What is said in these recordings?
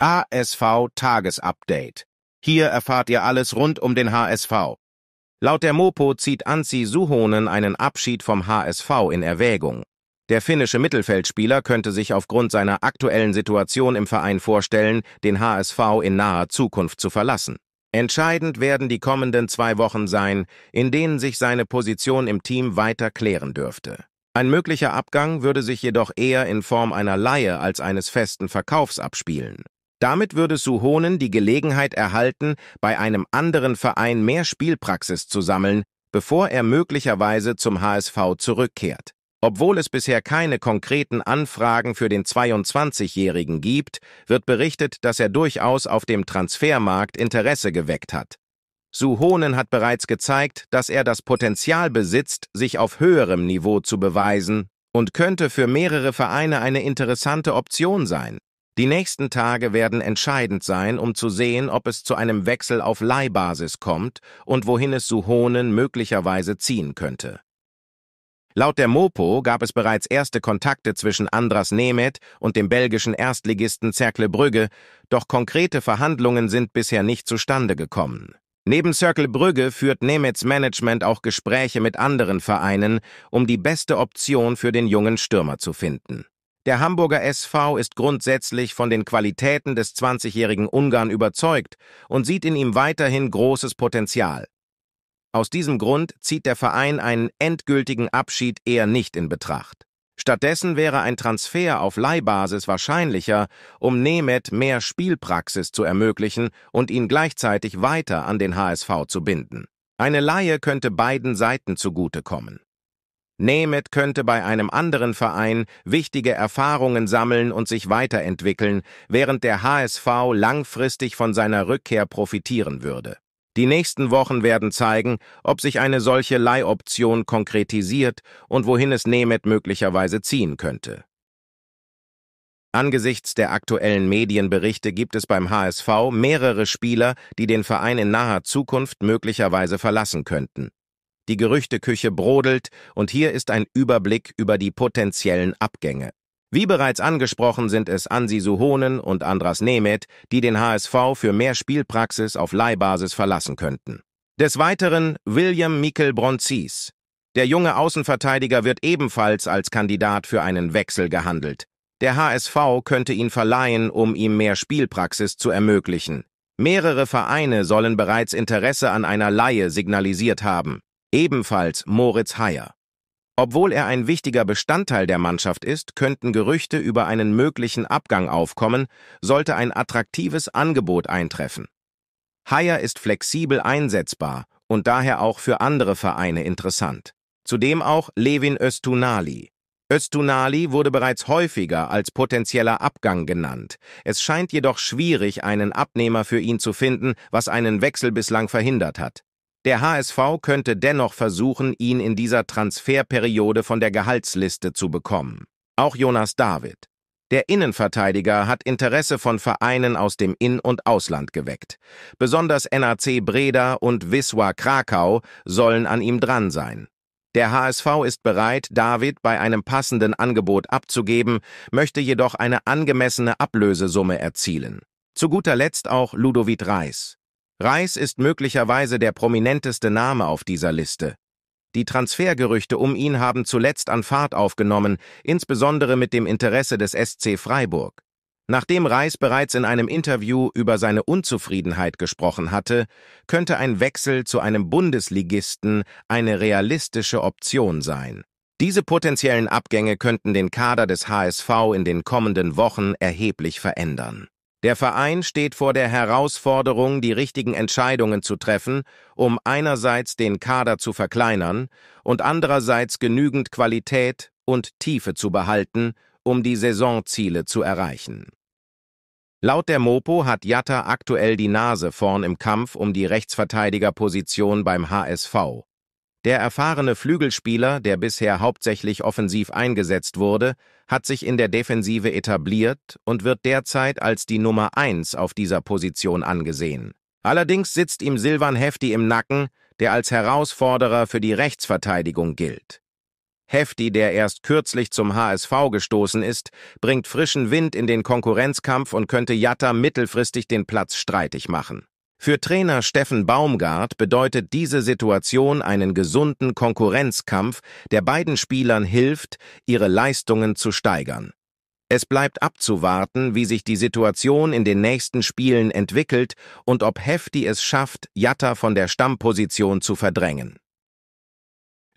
ASV Tagesupdate. Hier erfahrt ihr alles rund um den HSV. Laut der Mopo zieht Anzi Suhonen einen Abschied vom HSV in Erwägung. Der finnische Mittelfeldspieler könnte sich aufgrund seiner aktuellen Situation im Verein vorstellen, den HSV in naher Zukunft zu verlassen. Entscheidend werden die kommenden zwei Wochen sein, in denen sich seine Position im Team weiter klären dürfte. Ein möglicher Abgang würde sich jedoch eher in Form einer Laie als eines festen Verkaufs abspielen. Damit würde Suhonen die Gelegenheit erhalten, bei einem anderen Verein mehr Spielpraxis zu sammeln, bevor er möglicherweise zum HSV zurückkehrt. Obwohl es bisher keine konkreten Anfragen für den 22-Jährigen gibt, wird berichtet, dass er durchaus auf dem Transfermarkt Interesse geweckt hat. Suhonen hat bereits gezeigt, dass er das Potenzial besitzt, sich auf höherem Niveau zu beweisen und könnte für mehrere Vereine eine interessante Option sein. Die nächsten Tage werden entscheidend sein, um zu sehen, ob es zu einem Wechsel auf Leihbasis kommt und wohin es Suhonen möglicherweise ziehen könnte. Laut der Mopo gab es bereits erste Kontakte zwischen Andras Nemeth und dem belgischen Erstligisten Cercle Brügge, doch konkrete Verhandlungen sind bisher nicht zustande gekommen. Neben Cercle Brügge führt Nemets Management auch Gespräche mit anderen Vereinen, um die beste Option für den jungen Stürmer zu finden. Der Hamburger SV ist grundsätzlich von den Qualitäten des 20-jährigen Ungarn überzeugt und sieht in ihm weiterhin großes Potenzial. Aus diesem Grund zieht der Verein einen endgültigen Abschied eher nicht in Betracht. Stattdessen wäre ein Transfer auf Leihbasis wahrscheinlicher, um Nemeth mehr Spielpraxis zu ermöglichen und ihn gleichzeitig weiter an den HSV zu binden. Eine Laie könnte beiden Seiten zugutekommen. Nemeth könnte bei einem anderen Verein wichtige Erfahrungen sammeln und sich weiterentwickeln, während der HSV langfristig von seiner Rückkehr profitieren würde. Die nächsten Wochen werden zeigen, ob sich eine solche Leihoption konkretisiert und wohin es Nemeth möglicherweise ziehen könnte. Angesichts der aktuellen Medienberichte gibt es beim HSV mehrere Spieler, die den Verein in naher Zukunft möglicherweise verlassen könnten. Die Gerüchteküche brodelt und hier ist ein Überblick über die potenziellen Abgänge. Wie bereits angesprochen sind es Ansi Suhonen und Andras Nemeth, die den HSV für mehr Spielpraxis auf Leihbasis verlassen könnten. Des Weiteren William Mikkel Bronzis. Der junge Außenverteidiger wird ebenfalls als Kandidat für einen Wechsel gehandelt. Der HSV könnte ihn verleihen, um ihm mehr Spielpraxis zu ermöglichen. Mehrere Vereine sollen bereits Interesse an einer Laie signalisiert haben ebenfalls Moritz Heyer. Obwohl er ein wichtiger Bestandteil der Mannschaft ist, könnten Gerüchte über einen möglichen Abgang aufkommen, sollte ein attraktives Angebot eintreffen. Heyer ist flexibel einsetzbar und daher auch für andere Vereine interessant. Zudem auch Levin Östunali. Östunali wurde bereits häufiger als potenzieller Abgang genannt. Es scheint jedoch schwierig, einen Abnehmer für ihn zu finden, was einen Wechsel bislang verhindert hat. Der HSV könnte dennoch versuchen, ihn in dieser Transferperiode von der Gehaltsliste zu bekommen. Auch Jonas David. Der Innenverteidiger hat Interesse von Vereinen aus dem In- und Ausland geweckt. Besonders NAC Breda und Wisła Krakau sollen an ihm dran sein. Der HSV ist bereit, David bei einem passenden Angebot abzugeben, möchte jedoch eine angemessene Ablösesumme erzielen. Zu guter Letzt auch Ludovic Reis. Reis ist möglicherweise der prominenteste Name auf dieser Liste. Die Transfergerüchte um ihn haben zuletzt an Fahrt aufgenommen, insbesondere mit dem Interesse des SC Freiburg. Nachdem Reis bereits in einem Interview über seine Unzufriedenheit gesprochen hatte, könnte ein Wechsel zu einem Bundesligisten eine realistische Option sein. Diese potenziellen Abgänge könnten den Kader des HSV in den kommenden Wochen erheblich verändern. Der Verein steht vor der Herausforderung, die richtigen Entscheidungen zu treffen, um einerseits den Kader zu verkleinern und andererseits genügend Qualität und Tiefe zu behalten, um die Saisonziele zu erreichen. Laut der Mopo hat Jatta aktuell die Nase vorn im Kampf um die Rechtsverteidigerposition beim HSV der erfahrene Flügelspieler, der bisher hauptsächlich offensiv eingesetzt wurde, hat sich in der Defensive etabliert und wird derzeit als die Nummer 1 auf dieser Position angesehen. Allerdings sitzt ihm Silvan Hefti im Nacken, der als Herausforderer für die Rechtsverteidigung gilt. Hefti, der erst kürzlich zum HSV gestoßen ist, bringt frischen Wind in den Konkurrenzkampf und könnte Jatta mittelfristig den Platz streitig machen. Für Trainer Steffen Baumgart bedeutet diese Situation einen gesunden Konkurrenzkampf, der beiden Spielern hilft, ihre Leistungen zu steigern. Es bleibt abzuwarten, wie sich die Situation in den nächsten Spielen entwickelt und ob Hefti es schafft, Jatta von der Stammposition zu verdrängen.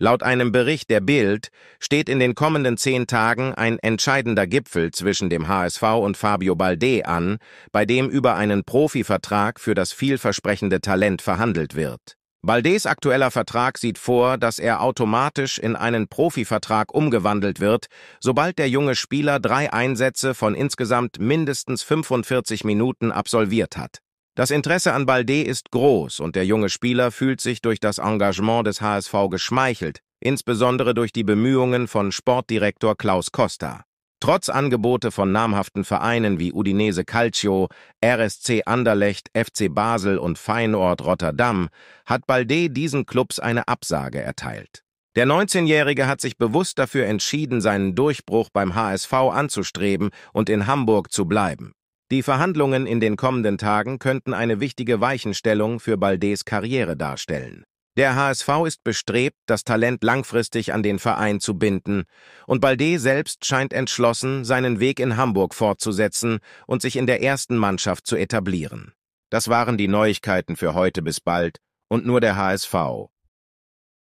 Laut einem Bericht der Bild steht in den kommenden zehn Tagen ein entscheidender Gipfel zwischen dem HSV und Fabio Balde an, bei dem über einen Profivertrag für das vielversprechende Talent verhandelt wird. Baldes aktueller Vertrag sieht vor, dass er automatisch in einen Profivertrag umgewandelt wird, sobald der junge Spieler drei Einsätze von insgesamt mindestens 45 Minuten absolviert hat. Das Interesse an Balde ist groß und der junge Spieler fühlt sich durch das Engagement des HSV geschmeichelt, insbesondere durch die Bemühungen von Sportdirektor Klaus Costa. Trotz Angebote von namhaften Vereinen wie Udinese Calcio, RSC Anderlecht, FC Basel und Feinort Rotterdam hat Balde diesen Clubs eine Absage erteilt. Der 19-Jährige hat sich bewusst dafür entschieden, seinen Durchbruch beim HSV anzustreben und in Hamburg zu bleiben. Die Verhandlungen in den kommenden Tagen könnten eine wichtige Weichenstellung für Baldés Karriere darstellen. Der HSV ist bestrebt, das Talent langfristig an den Verein zu binden, und Baldé selbst scheint entschlossen, seinen Weg in Hamburg fortzusetzen und sich in der ersten Mannschaft zu etablieren. Das waren die Neuigkeiten für heute bis bald und nur der HSV.